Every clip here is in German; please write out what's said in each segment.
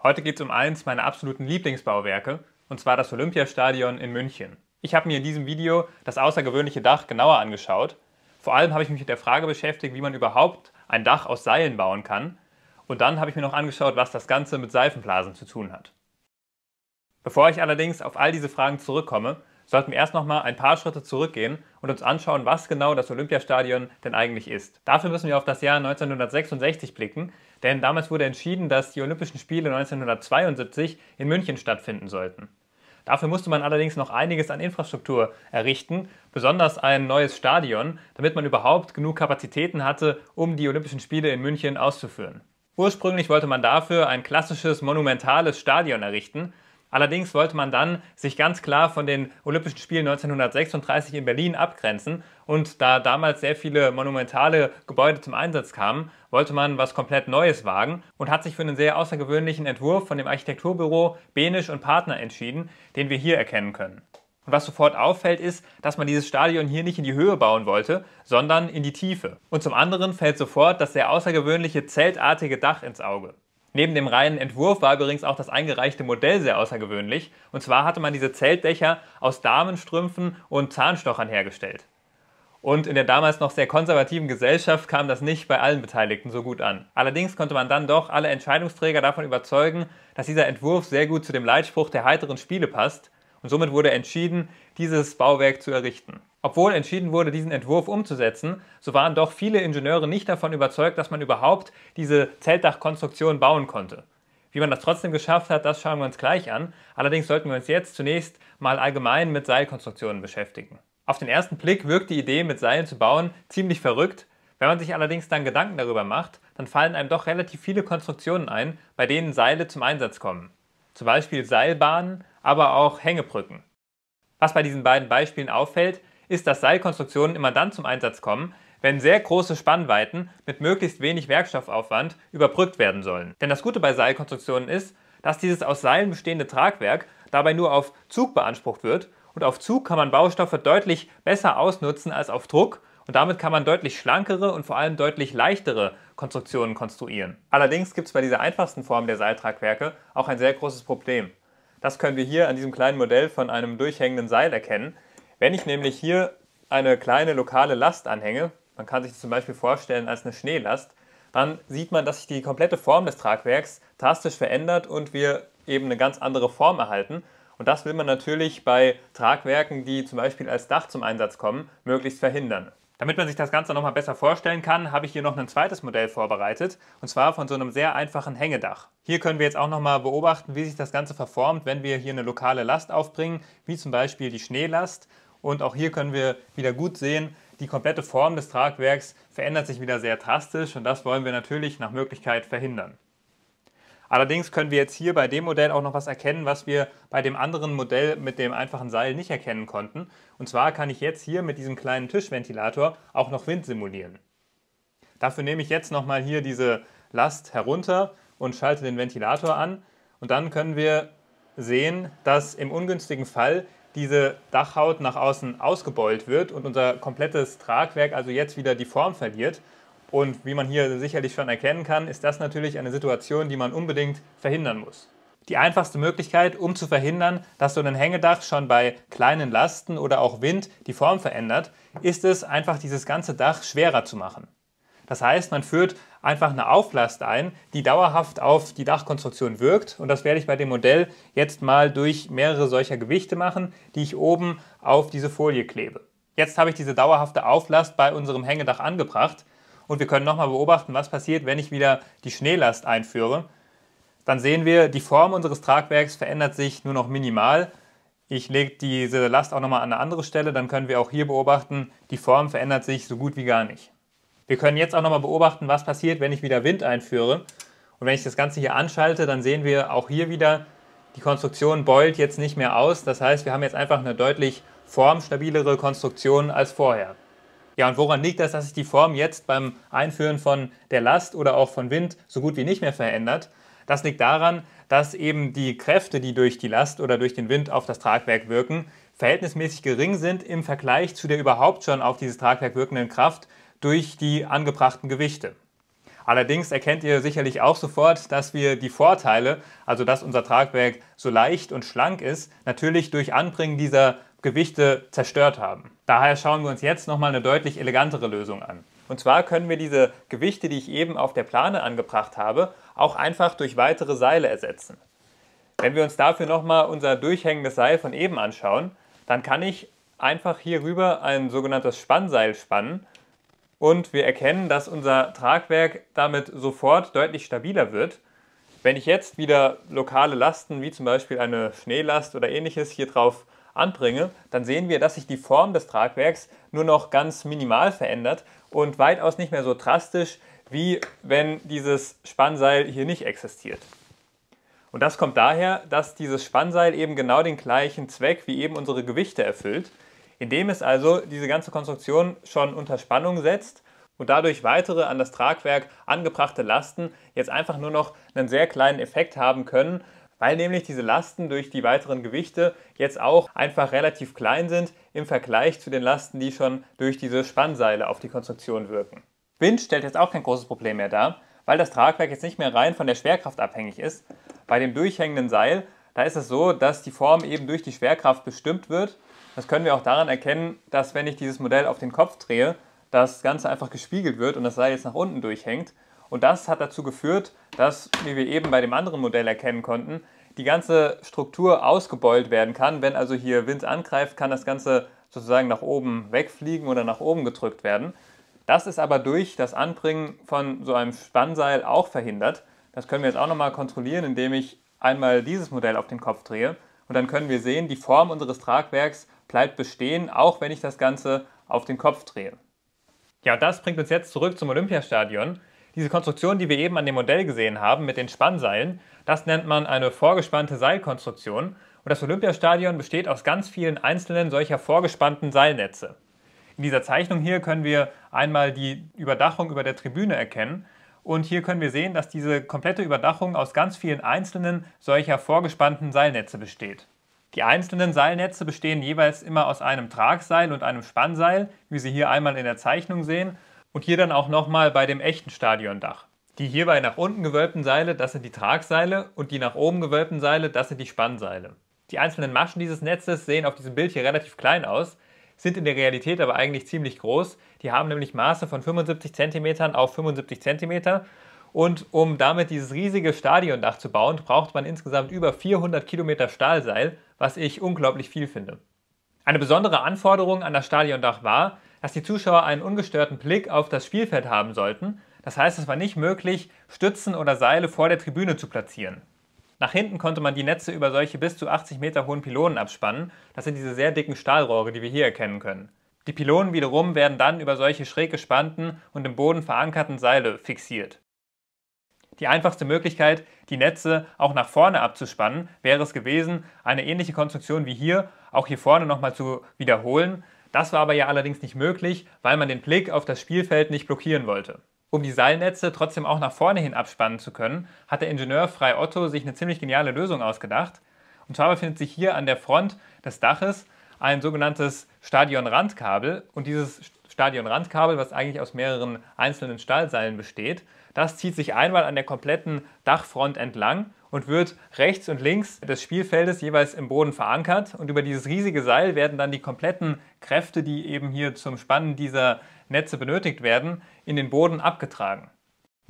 Heute geht es um eins meiner absoluten Lieblingsbauwerke, und zwar das Olympiastadion in München. Ich habe mir in diesem Video das außergewöhnliche Dach genauer angeschaut. Vor allem habe ich mich mit der Frage beschäftigt, wie man überhaupt ein Dach aus Seilen bauen kann. Und dann habe ich mir noch angeschaut, was das Ganze mit Seifenblasen zu tun hat. Bevor ich allerdings auf all diese Fragen zurückkomme, sollten wir erst nochmal ein paar Schritte zurückgehen und uns anschauen, was genau das Olympiastadion denn eigentlich ist. Dafür müssen wir auf das Jahr 1966 blicken, denn damals wurde entschieden, dass die Olympischen Spiele 1972 in München stattfinden sollten. Dafür musste man allerdings noch einiges an Infrastruktur errichten, besonders ein neues Stadion, damit man überhaupt genug Kapazitäten hatte, um die Olympischen Spiele in München auszuführen. Ursprünglich wollte man dafür ein klassisches monumentales Stadion errichten, Allerdings wollte man dann sich ganz klar von den Olympischen Spielen 1936 in Berlin abgrenzen und da damals sehr viele monumentale Gebäude zum Einsatz kamen, wollte man was komplett Neues wagen und hat sich für einen sehr außergewöhnlichen Entwurf von dem Architekturbüro Benisch und Partner entschieden, den wir hier erkennen können. Und was sofort auffällt, ist, dass man dieses Stadion hier nicht in die Höhe bauen wollte, sondern in die Tiefe. Und zum anderen fällt sofort das sehr außergewöhnliche zeltartige Dach ins Auge. Neben dem reinen Entwurf war übrigens auch das eingereichte Modell sehr außergewöhnlich. Und zwar hatte man diese Zeltdächer aus Damenstrümpfen und Zahnstochern hergestellt. Und in der damals noch sehr konservativen Gesellschaft kam das nicht bei allen Beteiligten so gut an. Allerdings konnte man dann doch alle Entscheidungsträger davon überzeugen, dass dieser Entwurf sehr gut zu dem Leitspruch der heiteren Spiele passt und somit wurde entschieden, dieses Bauwerk zu errichten. Obwohl entschieden wurde, diesen Entwurf umzusetzen, so waren doch viele Ingenieure nicht davon überzeugt, dass man überhaupt diese Zeltdachkonstruktion bauen konnte. Wie man das trotzdem geschafft hat, das schauen wir uns gleich an. Allerdings sollten wir uns jetzt zunächst mal allgemein mit Seilkonstruktionen beschäftigen. Auf den ersten Blick wirkt die Idee, mit Seilen zu bauen, ziemlich verrückt. Wenn man sich allerdings dann Gedanken darüber macht, dann fallen einem doch relativ viele Konstruktionen ein, bei denen Seile zum Einsatz kommen. Zum Beispiel Seilbahnen, aber auch Hängebrücken. Was bei diesen beiden Beispielen auffällt, ist, dass Seilkonstruktionen immer dann zum Einsatz kommen, wenn sehr große Spannweiten mit möglichst wenig Werkstoffaufwand überbrückt werden sollen. Denn das Gute bei Seilkonstruktionen ist, dass dieses aus Seilen bestehende Tragwerk dabei nur auf Zug beansprucht wird und auf Zug kann man Baustoffe deutlich besser ausnutzen als auf Druck und damit kann man deutlich schlankere und vor allem deutlich leichtere Konstruktionen konstruieren. Allerdings gibt es bei dieser einfachsten Form der Seiltragwerke auch ein sehr großes Problem. Das können wir hier an diesem kleinen Modell von einem durchhängenden Seil erkennen. Wenn ich nämlich hier eine kleine lokale Last anhänge, man kann sich das zum Beispiel vorstellen als eine Schneelast, dann sieht man, dass sich die komplette Form des Tragwerks drastisch verändert und wir eben eine ganz andere Form erhalten. Und das will man natürlich bei Tragwerken, die zum Beispiel als Dach zum Einsatz kommen, möglichst verhindern. Damit man sich das Ganze nochmal besser vorstellen kann, habe ich hier noch ein zweites Modell vorbereitet, und zwar von so einem sehr einfachen Hängedach. Hier können wir jetzt auch nochmal beobachten, wie sich das Ganze verformt, wenn wir hier eine lokale Last aufbringen, wie zum Beispiel die Schneelast. Und auch hier können wir wieder gut sehen, die komplette Form des Tragwerks verändert sich wieder sehr drastisch und das wollen wir natürlich nach Möglichkeit verhindern. Allerdings können wir jetzt hier bei dem Modell auch noch was erkennen, was wir bei dem anderen Modell mit dem einfachen Seil nicht erkennen konnten. Und zwar kann ich jetzt hier mit diesem kleinen Tischventilator auch noch Wind simulieren. Dafür nehme ich jetzt nochmal hier diese Last herunter und schalte den Ventilator an. Und dann können wir sehen, dass im ungünstigen Fall diese Dachhaut nach außen ausgebeult wird und unser komplettes Tragwerk also jetzt wieder die Form verliert. Und wie man hier sicherlich schon erkennen kann, ist das natürlich eine Situation, die man unbedingt verhindern muss. Die einfachste Möglichkeit, um zu verhindern, dass so ein Hängedach schon bei kleinen Lasten oder auch Wind die Form verändert, ist es einfach dieses ganze Dach schwerer zu machen. Das heißt, man führt einfach eine Auflast ein, die dauerhaft auf die Dachkonstruktion wirkt. Und das werde ich bei dem Modell jetzt mal durch mehrere solcher Gewichte machen, die ich oben auf diese Folie klebe. Jetzt habe ich diese dauerhafte Auflast bei unserem Hängedach angebracht. Und wir können nochmal beobachten, was passiert, wenn ich wieder die Schneelast einführe. Dann sehen wir, die Form unseres Tragwerks verändert sich nur noch minimal. Ich lege diese Last auch nochmal an eine andere Stelle, dann können wir auch hier beobachten, die Form verändert sich so gut wie gar nicht. Wir können jetzt auch nochmal beobachten, was passiert, wenn ich wieder Wind einführe. Und wenn ich das Ganze hier anschalte, dann sehen wir auch hier wieder, die Konstruktion beult jetzt nicht mehr aus. Das heißt, wir haben jetzt einfach eine deutlich formstabilere Konstruktion als vorher. Ja, und woran liegt das, dass sich die Form jetzt beim Einführen von der Last oder auch von Wind so gut wie nicht mehr verändert? Das liegt daran, dass eben die Kräfte, die durch die Last oder durch den Wind auf das Tragwerk wirken, verhältnismäßig gering sind im Vergleich zu der überhaupt schon auf dieses Tragwerk wirkenden Kraft durch die angebrachten Gewichte. Allerdings erkennt ihr sicherlich auch sofort, dass wir die Vorteile, also dass unser Tragwerk so leicht und schlank ist, natürlich durch Anbringen dieser Gewichte zerstört haben. Daher schauen wir uns jetzt nochmal eine deutlich elegantere Lösung an. Und zwar können wir diese Gewichte, die ich eben auf der Plane angebracht habe, auch einfach durch weitere Seile ersetzen. Wenn wir uns dafür nochmal unser durchhängendes Seil von eben anschauen, dann kann ich einfach hierüber ein sogenanntes Spannseil spannen und wir erkennen, dass unser Tragwerk damit sofort deutlich stabiler wird. Wenn ich jetzt wieder lokale Lasten, wie zum Beispiel eine Schneelast oder ähnliches, hier drauf anbringe, dann sehen wir, dass sich die Form des Tragwerks nur noch ganz minimal verändert und weitaus nicht mehr so drastisch, wie wenn dieses Spannseil hier nicht existiert. Und das kommt daher, dass dieses Spannseil eben genau den gleichen Zweck wie eben unsere Gewichte erfüllt, indem es also diese ganze Konstruktion schon unter Spannung setzt und dadurch weitere an das Tragwerk angebrachte Lasten jetzt einfach nur noch einen sehr kleinen Effekt haben können, weil nämlich diese Lasten durch die weiteren Gewichte jetzt auch einfach relativ klein sind im Vergleich zu den Lasten, die schon durch diese Spannseile auf die Konstruktion wirken. Wind stellt jetzt auch kein großes Problem mehr dar, weil das Tragwerk jetzt nicht mehr rein von der Schwerkraft abhängig ist. Bei dem durchhängenden Seil, da ist es so, dass die Form eben durch die Schwerkraft bestimmt wird. Das können wir auch daran erkennen, dass wenn ich dieses Modell auf den Kopf drehe, das Ganze einfach gespiegelt wird und das Seil jetzt nach unten durchhängt. Und das hat dazu geführt, dass, wie wir eben bei dem anderen Modell erkennen konnten, die ganze Struktur ausgebeult werden kann. Wenn also hier Wind angreift, kann das Ganze sozusagen nach oben wegfliegen oder nach oben gedrückt werden. Das ist aber durch das Anbringen von so einem Spannseil auch verhindert. Das können wir jetzt auch nochmal kontrollieren, indem ich einmal dieses Modell auf den Kopf drehe. Und dann können wir sehen, die Form unseres Tragwerks bleibt bestehen, auch wenn ich das Ganze auf den Kopf drehe. Ja, das bringt uns jetzt zurück zum Olympiastadion. Diese Konstruktion, die wir eben an dem Modell gesehen haben mit den Spannseilen, das nennt man eine vorgespannte Seilkonstruktion und das Olympiastadion besteht aus ganz vielen einzelnen solcher vorgespannten Seilnetze. In dieser Zeichnung hier können wir einmal die Überdachung über der Tribüne erkennen und hier können wir sehen, dass diese komplette Überdachung aus ganz vielen einzelnen solcher vorgespannten Seilnetze besteht. Die einzelnen Seilnetze bestehen jeweils immer aus einem Tragseil und einem Spannseil, wie Sie hier einmal in der Zeichnung sehen, und hier dann auch nochmal bei dem echten Stadiondach. Die hierbei nach unten gewölbten Seile, das sind die Tragseile und die nach oben gewölbten Seile, das sind die Spannseile. Die einzelnen Maschen dieses Netzes sehen auf diesem Bild hier relativ klein aus, sind in der Realität aber eigentlich ziemlich groß. Die haben nämlich Maße von 75 cm auf 75 cm. Und um damit dieses riesige Stadiondach zu bauen, braucht man insgesamt über 400 km Stahlseil, was ich unglaublich viel finde. Eine besondere Anforderung an das Stadiondach war, dass die Zuschauer einen ungestörten Blick auf das Spielfeld haben sollten. Das heißt, es war nicht möglich, Stützen oder Seile vor der Tribüne zu platzieren. Nach hinten konnte man die Netze über solche bis zu 80 Meter hohen Pylonen abspannen. Das sind diese sehr dicken Stahlrohre, die wir hier erkennen können. Die Pylonen wiederum werden dann über solche schräg gespannten und im Boden verankerten Seile fixiert. Die einfachste Möglichkeit, die Netze auch nach vorne abzuspannen, wäre es gewesen, eine ähnliche Konstruktion wie hier auch hier vorne nochmal zu wiederholen. Das war aber ja allerdings nicht möglich, weil man den Blick auf das Spielfeld nicht blockieren wollte. Um die Seilnetze trotzdem auch nach vorne hin abspannen zu können, hat der Ingenieur Frei Otto sich eine ziemlich geniale Lösung ausgedacht. Und zwar befindet sich hier an der Front des Daches ein sogenanntes Stadionrandkabel. Und dieses Stadionrandkabel, was eigentlich aus mehreren einzelnen Stahlseilen besteht, das zieht sich einmal an der kompletten Dachfront entlang und wird rechts und links des Spielfeldes jeweils im Boden verankert. Und über dieses riesige Seil werden dann die kompletten Kräfte, die eben hier zum Spannen dieser Netze benötigt werden, in den Boden abgetragen.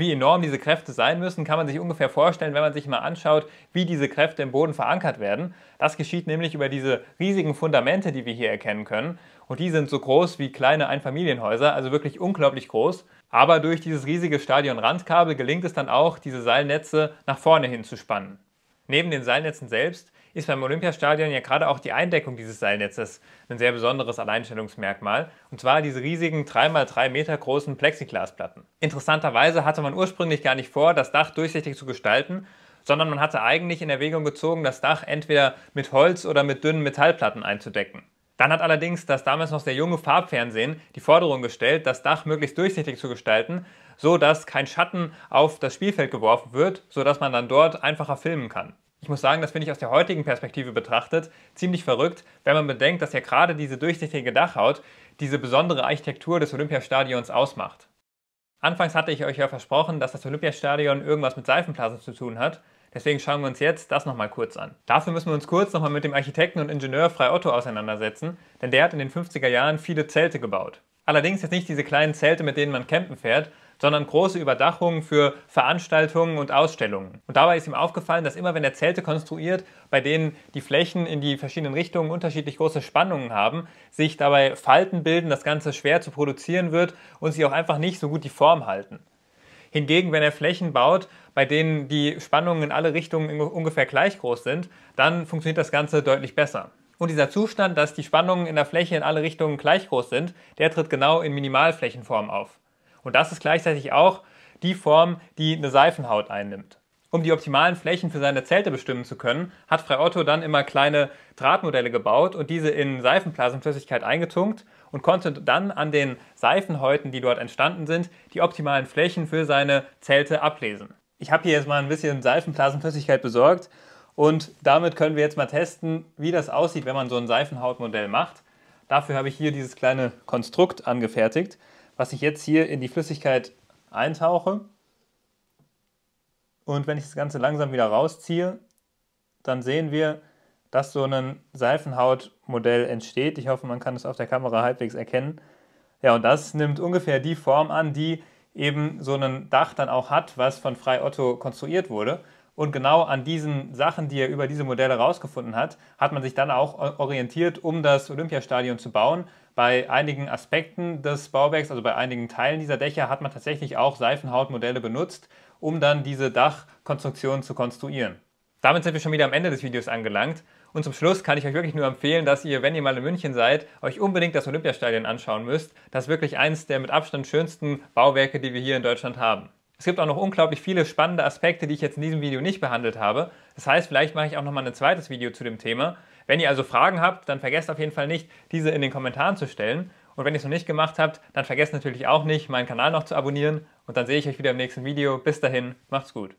Wie enorm diese Kräfte sein müssen, kann man sich ungefähr vorstellen, wenn man sich mal anschaut, wie diese Kräfte im Boden verankert werden. Das geschieht nämlich über diese riesigen Fundamente, die wir hier erkennen können. Und die sind so groß wie kleine Einfamilienhäuser, also wirklich unglaublich groß. Aber durch dieses riesige Stadionrandkabel gelingt es dann auch, diese Seilnetze nach vorne hin zu spannen. Neben den Seilnetzen selbst ist beim Olympiastadion ja gerade auch die Eindeckung dieses Seilnetzes ein sehr besonderes Alleinstellungsmerkmal, und zwar diese riesigen 3x3 Meter großen Plexiglasplatten. Interessanterweise hatte man ursprünglich gar nicht vor, das Dach durchsichtig zu gestalten, sondern man hatte eigentlich in Erwägung gezogen, das Dach entweder mit Holz oder mit dünnen Metallplatten einzudecken. Dann hat allerdings das damals noch sehr junge Farbfernsehen die Forderung gestellt, das Dach möglichst durchsichtig zu gestalten, so dass kein Schatten auf das Spielfeld geworfen wird, so dass man dann dort einfacher filmen kann. Ich muss sagen, das finde ich aus der heutigen Perspektive betrachtet ziemlich verrückt, wenn man bedenkt, dass ja gerade diese durchsichtige Dachhaut diese besondere Architektur des Olympiastadions ausmacht. Anfangs hatte ich euch ja versprochen, dass das Olympiastadion irgendwas mit Seifenblasen zu tun hat, Deswegen schauen wir uns jetzt das nochmal kurz an. Dafür müssen wir uns kurz nochmal mit dem Architekten und Ingenieur Frei Otto auseinandersetzen, denn der hat in den 50er Jahren viele Zelte gebaut. Allerdings jetzt nicht diese kleinen Zelte, mit denen man campen fährt, sondern große Überdachungen für Veranstaltungen und Ausstellungen. Und dabei ist ihm aufgefallen, dass immer wenn er Zelte konstruiert, bei denen die Flächen in die verschiedenen Richtungen unterschiedlich große Spannungen haben, sich dabei Falten bilden, das Ganze schwer zu produzieren wird und sie auch einfach nicht so gut die Form halten. Hingegen, wenn er Flächen baut, bei denen die Spannungen in alle Richtungen ungefähr gleich groß sind, dann funktioniert das Ganze deutlich besser. Und dieser Zustand, dass die Spannungen in der Fläche in alle Richtungen gleich groß sind, der tritt genau in Minimalflächenform auf. Und das ist gleichzeitig auch die Form, die eine Seifenhaut einnimmt. Um die optimalen Flächen für seine Zelte bestimmen zu können, hat Frei Otto dann immer kleine Drahtmodelle gebaut und diese in Seifenblasenflüssigkeit eingetunkt und konnte dann an den Seifenhäuten, die dort entstanden sind, die optimalen Flächen für seine Zelte ablesen. Ich habe hier jetzt mal ein bisschen Seifenblasenflüssigkeit besorgt und damit können wir jetzt mal testen, wie das aussieht, wenn man so ein Seifenhautmodell macht. Dafür habe ich hier dieses kleine Konstrukt angefertigt, was ich jetzt hier in die Flüssigkeit eintauche. Und wenn ich das Ganze langsam wieder rausziehe, dann sehen wir, dass so ein Seifenhautmodell entsteht. Ich hoffe, man kann es auf der Kamera halbwegs erkennen. Ja, und das nimmt ungefähr die Form an, die eben so ein Dach dann auch hat, was von Frei Otto konstruiert wurde. Und genau an diesen Sachen, die er über diese Modelle herausgefunden hat, hat man sich dann auch orientiert, um das Olympiastadion zu bauen. Bei einigen Aspekten des Bauwerks, also bei einigen Teilen dieser Dächer, hat man tatsächlich auch Seifenhautmodelle benutzt um dann diese Dachkonstruktion zu konstruieren. Damit sind wir schon wieder am Ende des Videos angelangt. Und zum Schluss kann ich euch wirklich nur empfehlen, dass ihr, wenn ihr mal in München seid, euch unbedingt das Olympiastadion anschauen müsst. Das ist wirklich eines der mit Abstand schönsten Bauwerke, die wir hier in Deutschland haben. Es gibt auch noch unglaublich viele spannende Aspekte, die ich jetzt in diesem Video nicht behandelt habe. Das heißt, vielleicht mache ich auch nochmal ein zweites Video zu dem Thema. Wenn ihr also Fragen habt, dann vergesst auf jeden Fall nicht, diese in den Kommentaren zu stellen. Und wenn ihr es noch nicht gemacht habt, dann vergesst natürlich auch nicht, meinen Kanal noch zu abonnieren. Und dann sehe ich euch wieder im nächsten Video. Bis dahin, macht's gut.